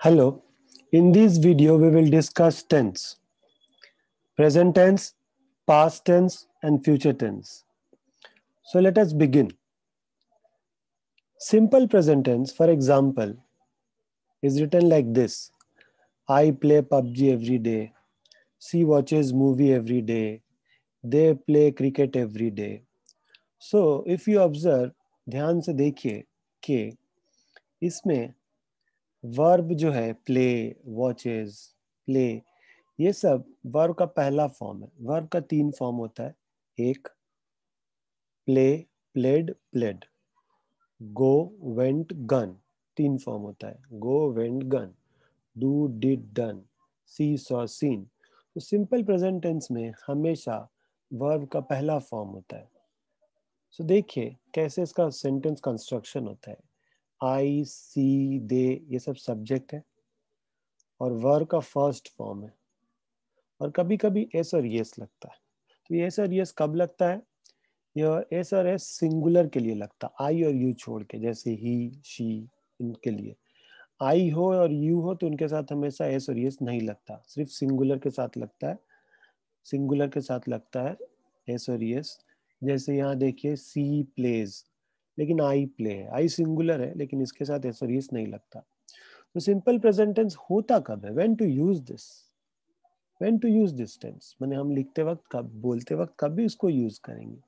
Hello. In this video, we will discuss tense, present tense, past tense, and future tense. So let us begin. Simple present tense, for example, is written like this. I play PUBG every day. She watches movie every day. They play cricket every day. So if you observe, ध्यान से देखिए कि इसमें verb जो है play watches play ये सब verb का पहला फॉर्म है वर्ब का तीन फॉर्म होता है एक play played played go went gone तीन फॉर्म होता है go went gone do did done see saw seen तो सिंपल प्रेजेंट टेंस में हमेशा वर्ब का पहला फॉर्म होता है सो so देखिए कैसे इसका सेंटेंस कंस्ट्रक्शन होता है आई सी दे ये सब सब्जेक्ट है और वर का फर्स्ट फॉर्म है और कभी कभी एस और यस लगता है तो ये एस और यस कब लगता है यह एस और एस सिंगुलर के लिए लगता है आई और यू छोड़ के जैसे ही शी इनके लिए आई हो और यू हो तो उनके साथ हमेशा एस और यस नहीं लगता सिर्फ सिंगुलर के साथ लगता है सिंगुलर के साथ लगता है एस और यस जैसे यहाँ देखिए सी प्लेज लेकिन आई प्ले है आई सिंगुलर है लेकिन इसके साथ एसोरियस नहीं लगता तो सिंपल प्रेजेंटेंस होता कब है when to use this when to use this tense मैंने हम लिखते वक्त कब बोलते वक्त कब भी इसको यूज करेंगे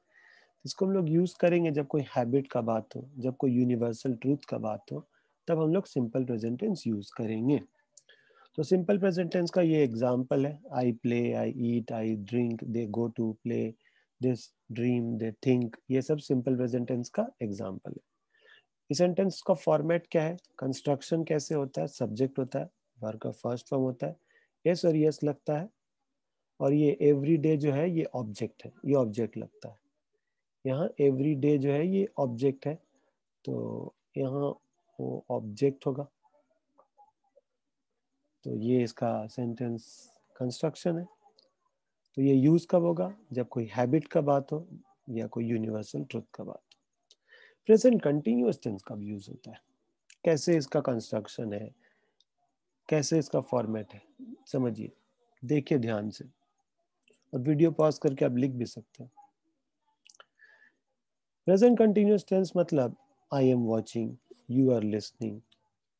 इसको हम लोग यूज करेंगे जब कोई हैबिट का बात हो जब कोई यूनिवर्सल ट्रूथ का बात हो तब हम लोग सिंपल प्रेजेंटेंस यूज करेंगे तो सिंपल प्रेजेंटेंस का ये एग्जाम्पल है I play I eat I drink they go to play this dream they think ये सब सिंपल प्रेजेंटेंस का एग्जाम्पल है इस सेंटेंस का फॉर्मेट क्या है कंस्ट्रक्शन कैसे होता है सब्जेक्ट होता है वर्ग का फर्स्ट फॉर्म होता है एस और यस लगता है और ये एवरी डे जो है ये ऑब्जेक्ट है ये ऑब्जेक्ट लगता है यहाँ एवरी डे जो है ये ऑब्जेक्ट है तो यहाँ वो ऑब्जेक्ट होगा तो ये इसका सेंटेंस कंस्ट्रक्शन है तो ये यूज कब होगा जब कोई हैबिट का बात हो या कोई यूनिवर्सल ट्रुथ का बात हो प्रेजेंट कंटिन्यूस टेंस का यूज होता है कैसे इसका कंस्ट्रक्शन है कैसे इसका फॉर्मेट है समझिए देखिए ध्यान से और वीडियो पॉज करके आप लिख भी सकते हैं प्रेजेंट कंटिन्यूस टेंस मतलब I am watching you are listening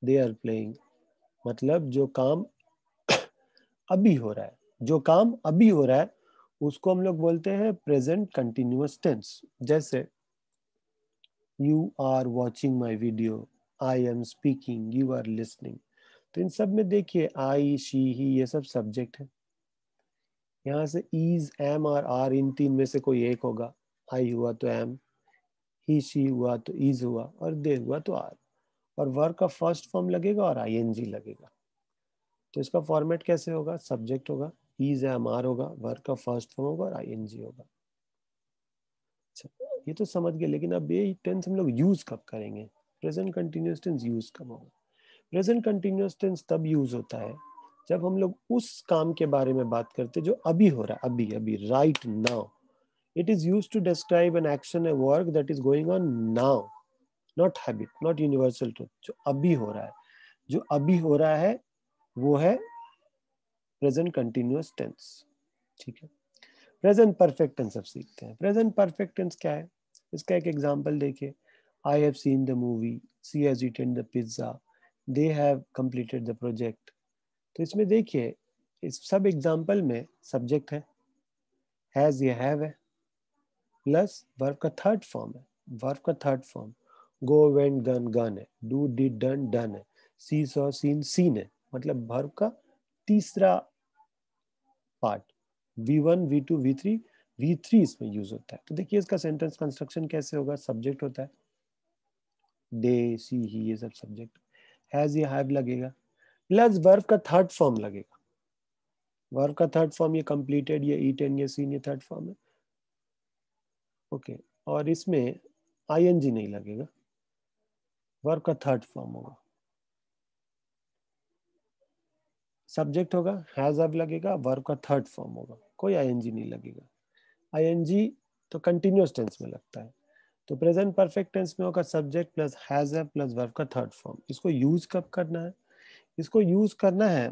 they are playing मतलब जो काम अभी हो रहा है जो काम अभी हो रहा है उसको हम लोग बोलते हैं प्रेजेंट कंटिन्यूस टेंस जैसे you are watching my video I am speaking you are listening तो इन सब में देखिए आई शी ही ये सब सब्जेक्ट है यहाँ से ईज एम और आर इन तीन में से कोई एक होगा आई हुआ तो एम ही शी हुआ तो ईज हुआ और दे हुआ तो आर और वर्क का फर्स्ट फॉर्म लगेगा और आई एन जी लगेगा तो इसका फॉर्मेट कैसे होगा सब्जेक्ट होगा ईज एम आर होगा वर्क का फर्स्ट फॉर्म होगा और आई एन जी होगा अच्छा, ये तो समझ गए लेकिन अब ये टेंस हम लोग यूज कब करेंगे प्रेजेंट कंटिन्यूस टेंस यूज कब होगा प्रेजेंट कंटिन्यूस टेंस तब यूज होता है जब हम लोग उस काम के बारे में बात करते जो अभी हो रहा है अभी अभी right now it is use to describe an action a work that is going on now not habit not universal truth जो अभी हो रहा है जो अभी हो रहा है वो है प्रेजेंट कंटिन्यूस टेंस ठीक है प्रेजेंट परफेक्ट टेंस अब सीखते हैं प्रेजेंट परफेक्ट टेंस क्या है इसका एक एग्जांपल देखिए I have seen the movie she has eaten the pizza they have completed the project तो इसमें देखिए इस सब एग्जांपल में सब्जेक्ट है हैज या हैव है प्लस वर्ब का थर्ड फॉर्म है वर्ब का third form go went gone gone है डू डिड डन डन है सी सॉ सीन सीन है मतलब वर्ब का तीसरा part V one V two V three V three इसमें यूज होता है तो देखिए इसका सेंटेंस कंस्ट्रक्शन कैसे होगा सब्जेक्ट होता है दे सी ही ये सब सब्जेक्ट हैज ये हैव लगेगा प्लस वर्ब का थर्ड फॉर्म लगेगा वर्ब का थर्ड फॉर्म ये कंप्लीटेड ये ईटन ये सीन ये थर्ड फॉर्म है ओके okay. और इसमें आईएनजी नहीं लगेगा वर्ब का थर्ड फॉर्म होगा सब्जेक्ट होगा हैज अब लगेगा वर्ब का थर्ड फॉर्म होगा कोई आईएनजी नहीं लगेगा आईएनजी तो कंटिन्यूस टेंस में लगता है तो प्रेजेंट परफेक्ट टेंस में होगा सब्जेक्ट प्लस हैज अब प्लस वर्ब का थर्ड फॉर्म इसको यूज कब करना है इसको यूज करना है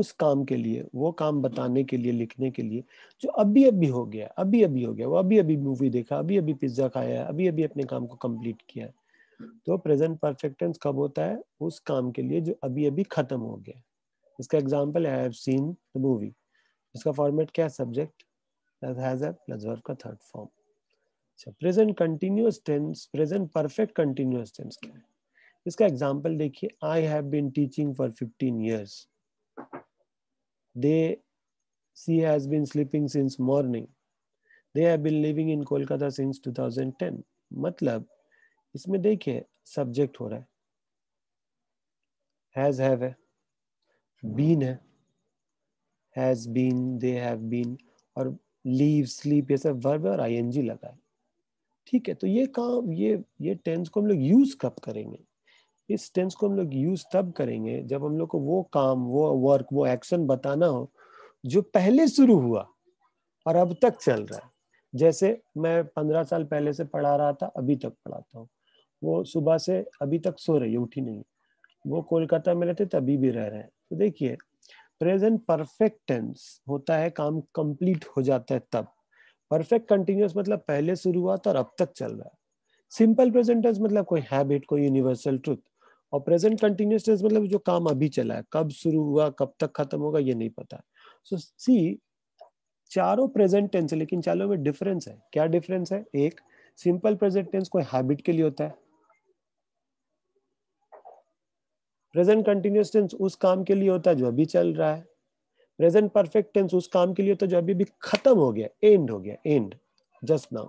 उस काम के लिए वो काम बताने के लिए लिखने के लिए जो अभी अभी हो गया अभी अभी हो गया वो अभी अभी मूवी देखा अभी अभी पिज्जा खाया है अभी अभी अपने काम को कंप्लीट किया है तो प्रेजेंट परफेक्ट टेंस कब होता है उस काम के लिए जो अभी अभी खत्म हो गया इसका एग्जांपल है I have seen the movie इसका फॉर्मेट क्या है subject plus has plus verb का थर्ड फॉर्म अच्छा present continuous tense present perfect continuous tense क्या है इसका एग्जांपल देखिए I have been teaching for 15 years they she has been sleeping since morning they have been living in Kolkata since 2010 मतलब इसमें देखिए subject हो रहा है हैज हैव है बीन हम्म। है has been they have been और लीव स्लीप ये सब वर्ब और आईएनजी लगा है ठीक है तो ये काम ये ये टेंस को हम लोग यूज कब करेंगे इस टेंस को हम लोग यूज तब करेंगे जब हम लोग को वो काम वो वर्क वो एक्शन बताना हो जो पहले शुरू हुआ और अब तक चल रहा है जैसे मैं पंद्रह साल पहले से पढ़ा रहा था अभी तक पढ़ाता हूँ वो सुबह से अभी तक सो रही है उठी नहीं वो कोलकाता में रहते तभी भी रह रहे हैं तो देखिए प्रेजेंट परफेक्ट टेंस होता है काम कंप्लीट हो जाता है तब परफेक्ट कंटिन्यूस मतलब पहले शुरू हुआ था और अब तक चल रहा है सिंपल प्रेजेंट टेंस मतलब कोई हैबिट कोई यूनिवर्सल ट्रुथ और प्रेजेंट कंटिन्यूस टेंस मतलब जो काम अभी चला है कब शुरू हुआ कब तक खत्म होगा ये नहीं पता सो so, सी चारों प्रेजेंट टेंस लेकिन चारों में डिफरेंस है क्या डिफरेंस है एक सिंपल प्रेजेंट टेंस कोई हैबिट के लिए होता है प्रेजेंट कंटिन्यूस टेंस उस काम के लिए होता है जो अभी चल रहा है प्रेजेंट परफेक्ट टेंस उस काम के लिए होता है जो अभी भी खत्म हो गया एंड हो गया एंड जस्ट नाउ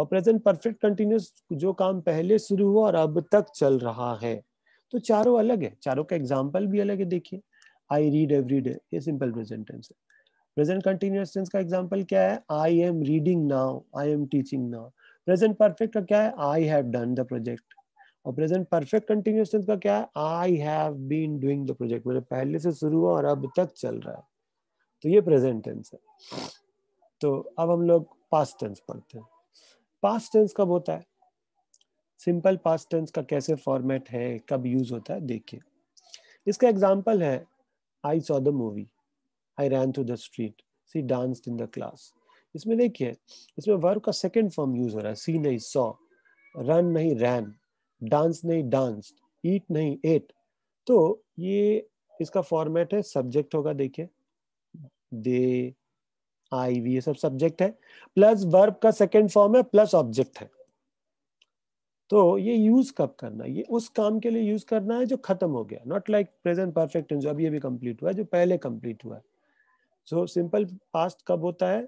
और प्रेजेंट परफेक्ट कंटिन्यूस जो काम पहले शुरू हुआ और अब तक चल रहा है तो चारों अलग है चारों का एग्जाम्पल भी अलग है देखिए आई रीड एवरी डे ये सिंपल प्रेजेंट टेंस है प्रेजेंट कंटिन्यूस टेंस का एग्जाम्पल क्या है I am reading now I am teaching now present perfect का क्या है I have done the project और प्रेजेंट परफेक्ट कंटिन्यूस टेंस का क्या है I have been doing the project मैंने पहले से शुरू हुआ और अब तक चल रहा है तो ये प्रेजेंट टेंस है तो अब हम लोग पास्ट टेंस पढ़ते हैं पास्ट टेंस कब होता है सिंपल पास्ट टेंस का कैसे फॉर्मेट है कब यूज होता है देखिए इसका एग्जांपल है I saw the movie I ran through the street she dance in the class इसमें देखिए इसमें वर्ब का सेकंड फॉर्म यूज हो रहा है सी नहीं सॉ रन नहीं रैन डांस नहीं डांस ईट नहीं एट तो ये इसका फॉर्मेट है सब्जेक्ट होगा देखिए दे आई वी ये सब सब्जेक्ट है प्लस वर्ब का सेकेंड फॉर्म है प्लस ऑब्जेक्ट है तो ये यूज कब करना ये उस काम के लिए यूज करना है जो खत्म हो गया नॉट लाइक प्रेजेंट परफेक्ट जो अभी अभी कंप्लीट हुआ है जो पहले कंप्लीट हुआ है सो सिंपल पास्ट कब होता है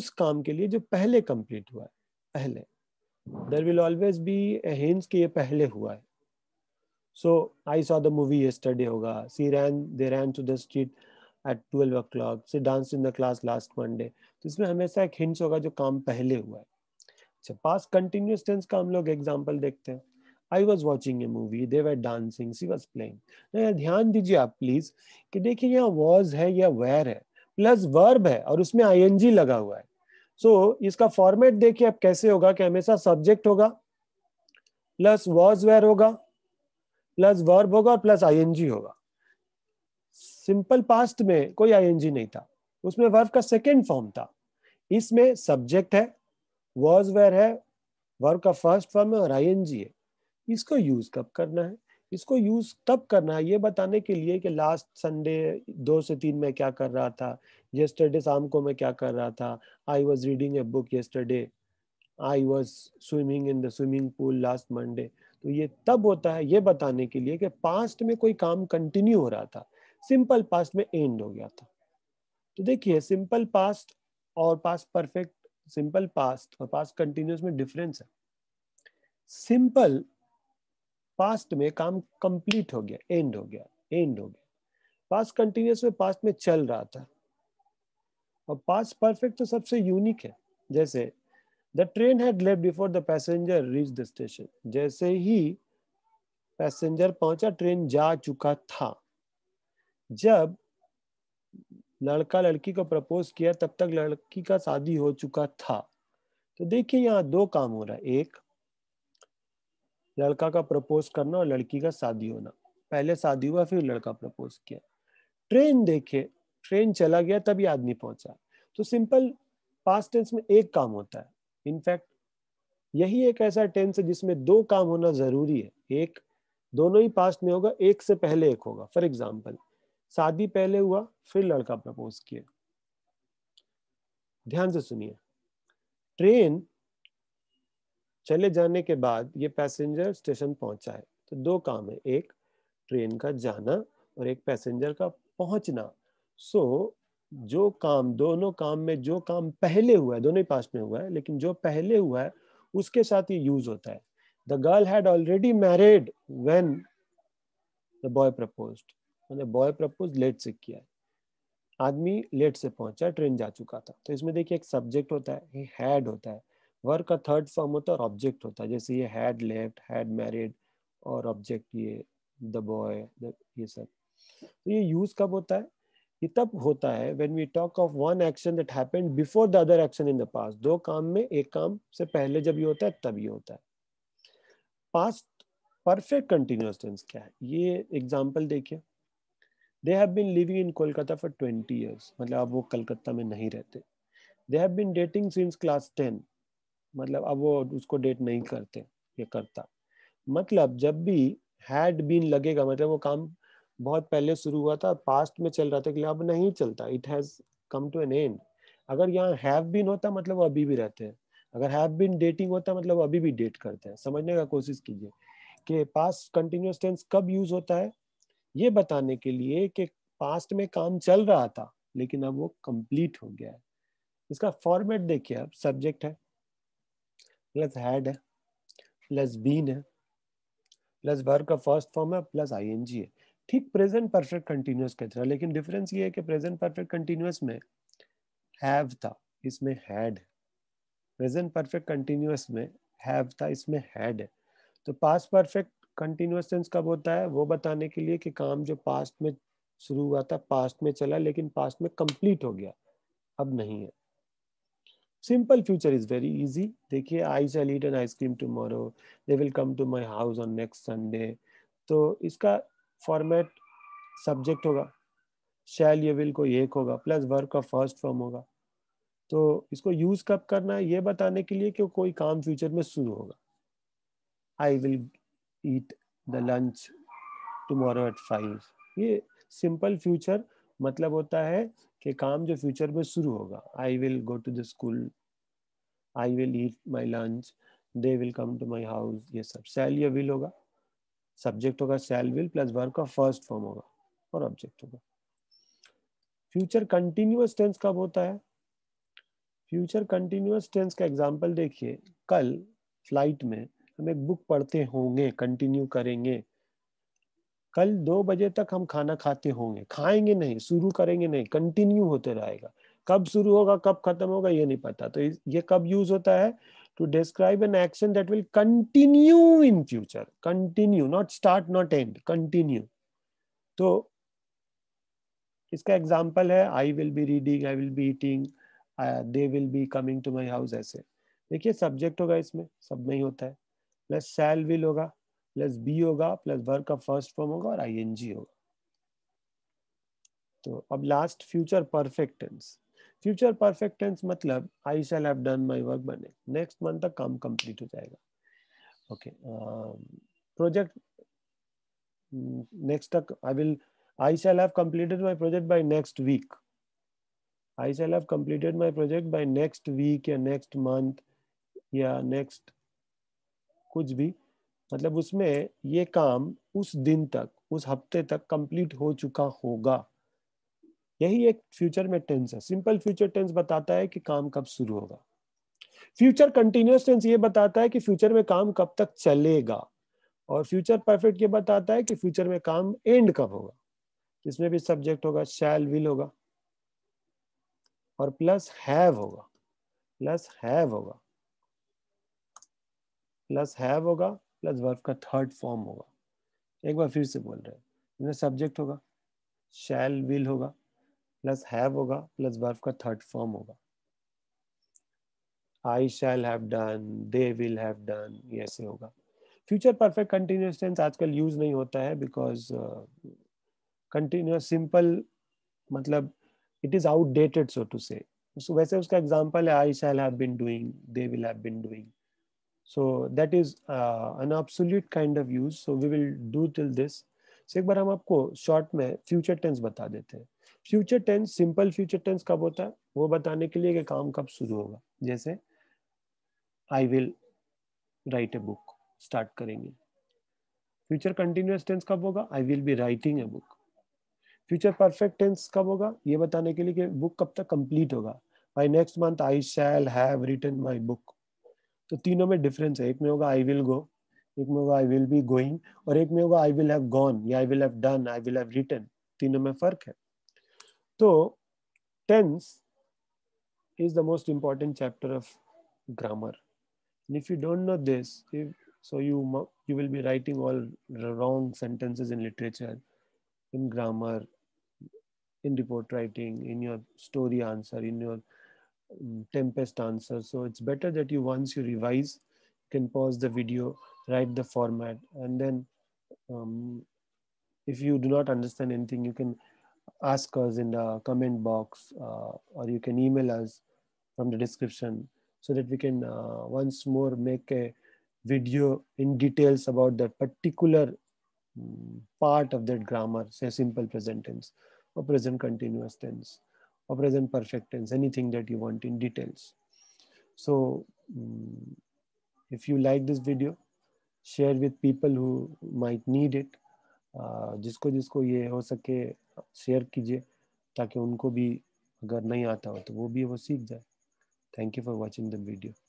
उस काम के लिए जो पहले कंप्लीट हुआ है पहले there will always be a hints कि ये पहले हुआ है so I saw the movie yesterday होगा she ran they ran to the street at 12 o'clock she danced in the class last Monday तो इसमें हमेशा एक hints होगा जो काम पहले हुआ है अच्छा past continuous tense का हम लोग example देखते हैं I was watching a movie they were dancing she was playing ध्यान दीजिए आप प्लीज कि देखिए यहाँ वॉज है या वेर है प्लस वर्ब है और उसमें आई लगा हुआ है सो so, इसका फॉर्मेट देखिए अब कैसे होगा कि हमेशा सब्जेक्ट होगा प्लस वर्ज वेर होगा प्लस वर्ब होगा और प्लस आईएनजी होगा सिंपल पास्ट में कोई आईएनजी नहीं था उसमें वर्ब का सेकेंड फॉर्म था इसमें सब्जेक्ट है वर्ज वेयर है वर्ब का फर्स्ट फॉर्म है और आई है इसको यूज कब करना है इसको यूज तब करना है ये बताने के लिए कि लास्ट संडे दो से तीन में क्या कर रहा था येस्टरडे शाम को मैं क्या कर रहा था I was reading a book yesterday I was swimming in the swimming pool last Monday तो ये तब होता है ये बताने के लिए कि पास्ट में कोई काम कंटिन्यू हो रहा था सिंपल पास्ट में एंड हो गया था तो देखिए सिंपल पास्ट और पास्ट परफेक्ट सिंपल पास्ट और पास्ट कंटिन्यूस में डिफरेंस है सिंपल पास्ट में काम कंप्लीट हो गया एंड हो गया एंड हो गया पास्ट कंटिन्यूस में पास्ट में चल रहा था और पास्ट परफेक्ट तो सबसे यूनिक है जैसे the train had left before the passenger reach the station जैसे ही पैसेंजर पहुंचा ट्रेन जा चुका था जब लड़का लड़की को प्रपोज किया तब तक लड़की का शादी हो चुका था तो देखिए यहाँ दो काम हो रहा है एक लड़का का प्रपोज करना और लड़की का शादी होना पहले शादी हुआ फिर लड़का प्रपोज किया ट्रेन देखे ट्रेन चला गया तभी आदमी पहुंचा तो सिंपल पास्ट टेंस में एक काम होता है इनफैक्ट यही एक ऐसा टेंस है जिसमें दो काम होना जरूरी है एक दोनों ही पास्ट में होगा एक से पहले एक होगा फॉर एग्जाम्पल शादी पहले हुआ फिर लड़का प्रपोज किया ध्यान से सुनिए ट्रेन चले जाने के बाद ये पैसेंजर स्टेशन पहुंचा है तो दो काम है एक ट्रेन का जाना और एक पैसेंजर का पहुंचना सो so, जो काम दोनों काम में जो काम पहले हुआ है दोनों ही पास में हुआ है लेकिन जो पहले हुआ है उसके साथ ये यूज होता है the girl had already married when the boy propose मैंने बॉय प्रपोज लेट से किया है आदमी लेट से पहुंचा ट्रेन जा चुका था तो इसमें देखिए एक सब्जेक्ट होता है हैड होता है वर्क का थर्ड फॉर्म होता है और ऑब्जेक्ट होता है जैसे ये हैड लेफ्ट हैड मैरिड और ऑब्जेक्ट ये द बॉय ये सब तो ये यूज कब होता है ये तब होता है when we talk of one action that happened before the other action in the past दो काम में एक काम से पहले जब ये होता है तब ये होता है पास्ट परफेक्ट कंटिन्यूस टेंस क्या है ये एग्जांपल देखिए they have been living in Kolkata for twenty years मतलब अब वो कलकत्ता में नहीं रहते they have been dating since class ten मतलब अब वो उसको डेट नहीं करते ये करता मतलब जब भी हैड बीन लगेगा मतलब वो काम बहुत पहले शुरू हुआ था पास्ट में चल रहा था कि अब नहीं चलता it has come to an end अगर यहाँ हैव बीन होता मतलब वो अभी भी रहते हैं अगर हैव बीन डेटिंग होता मतलब वो अभी भी डेट करते हैं समझने का कोशिश कीजिए कि पास्ट कंटिन्यूस टेंस कब यूज होता है ये बताने के लिए कि पास्ट में काम चल रहा था लेकिन अब वो कंप्लीट हो गया है इसका फॉर्मेट देखिए अब सब्जेक्ट है प्लस हैड है प्लस बीन है प्लस वर्ग का फर्स्ट फॉर्म है प्लस आईएनजी है ठीक प्रेजेंट परफेक्ट कंटिन्यूस कहते हैं लेकिन डिफरेंस ये है कि प्रेजेंट परफेक्ट कंटिन्यूस में हैव था इसमें हैड प्रेजेंट परफेक्ट कंटिन्यूस में हैव था इसमें हैड है तो पास्ट परफेक्ट कंटिन्यूस टेंस कब होता है वो बताने के लिए कि काम जो पास्ट में शुरू हुआ था पास्ट में चला लेकिन पास्ट में कंप्लीट हो गया अब नहीं है simple future is very easy देखिए I shall eat an ice cream tomorrow they will come to my house on next Sunday तो इसका फॉर्मेट सब्जेक्ट होगा शैल ये विल को एक होगा प्लस वर्क का फर्स्ट फॉर्म होगा तो इसको यूज कब करना है ये बताने के लिए कि कोई काम फ्यूचर में शुरू होगा I will eat the lunch tomorrow at five ये सिंपल फ्यूचर मतलब होता है कि काम जो फ्यूचर में शुरू होगा I will go to the school I will eat my lunch they will come to my house ये सब सेल या विल होगा सब्जेक्ट होगा सेल विल प्लस वर्क का फर्स्ट फॉर्म होगा और ऑब्जेक्ट होगा फ्यूचर कंटिन्यूस टेंस कब होता है फ्यूचर कंटिन्यूस टेंस का एग्जाम्पल देखिए कल फ्लाइट में हम एक बुक पढ़ते होंगे कंटिन्यू करेंगे कल दो बजे तक हम खाना खाते होंगे खाएंगे नहीं शुरू करेंगे नहीं कंटिन्यू होते रहेगा कब शुरू होगा कब खत्म होगा ये नहीं पता तो ये कब यूज होता है to describe an action that will continue in future continue not start not end continue तो इसका एग्जाम्पल है I will be reading I will be eating they will be coming to my house ऐसे देखिए subject होगा इसमें सब में ही होता है प्लस सेल विल होगा प्लस बी होगा प्लस वर्ग का फर्स्ट फॉर्म होगा और आईएनजी होगा तो अब last future perfect tense future perfect tense मतलब I shall have done my work बने नेक्स्ट मंथ तक काम कंप्लीट हो जाएगा ओके प्रोजेक्ट नेक्स्ट तक I will I shall have completed my project by next week I shall have completed my project by next week या next month या next कुछ भी मतलब उसमें ये काम उस दिन तक उस हफ्ते तक कंप्लीट हो चुका होगा यही एक फ्यूचर में टेंस है सिंपल फ्यूचर टेंस बताता है कि काम कब शुरू होगा फ्यूचर कंटिन्यूस टेंस ये बताता है कि फ्यूचर में काम कब तक चलेगा और फ्यूचर परफेक्ट ये बताता है कि फ्यूचर में काम एंड कब होगा इसमें भी सब्जेक्ट होगा शैल विल होगा और प्लस हैव होगा प्लस हैव होगा प्लस हैव होगा प्लस वर्ब का थर्ड फॉर्म होगा एक बार फिर से बोल रहे हैं इसमें सब्जेक्ट होगा शैल विल होगा प्लस हैव होगा प्लस वर्ब का थर्ड फॉर्म होगा I shall have done they will have done ऐसे होगा फ्यूचर परफेक्ट कंटिन्यूस टेंस आजकल यूज नहीं होता है बिकॉज कंटिन्यूस सिंपल मतलब it is outdated so to say वैसे उसका एग्जांपल है I shall have been doing they will have been doing so that is an obsolete kind of use so we will do till this so एक बार हम आपको short में future tense बता देते हैं future tense simple future tense कब होता है वो बताने के लिए कि काम कब शुरू होगा जैसे I will write a book start करेंगे फ्यूचर कंटिन्यूस टेंस कब होगा I will be writing a book future perfect tense कब होगा ये बताने के लिए कि बुक कब तक कंप्लीट होगा by next month I shall have written my book तो तीनों में डिफरेंस है एक में होगा आई विल गो एक में होगा आई विल बी गोइंग और एक में होगा आई विल हैव गॉन या I will have done I will have written तीनों में फर्क है तो tense is the most important chapter of grammar if you don't know this so you you will be writing all wrong sentences in literature in grammar in report writing in your story answer in your uh, tempest answer. So it's better that you, once you revise, you can pause the video, write the format, and then um, if you do not understand anything, you can ask us in the comment box uh, or you can email us from the description so that we can uh, once more make a video in details about that particular um, part of that grammar, say simple present tense or present continuous tense. or present perfect tense, anything that you want in details. So if you like this video, share with people who might need it जिसको जिसको ये हो सके share कीजिए ताकि उनको भी अगर नहीं आता हो तो वो भी वो सीख जाए thank you for watching the video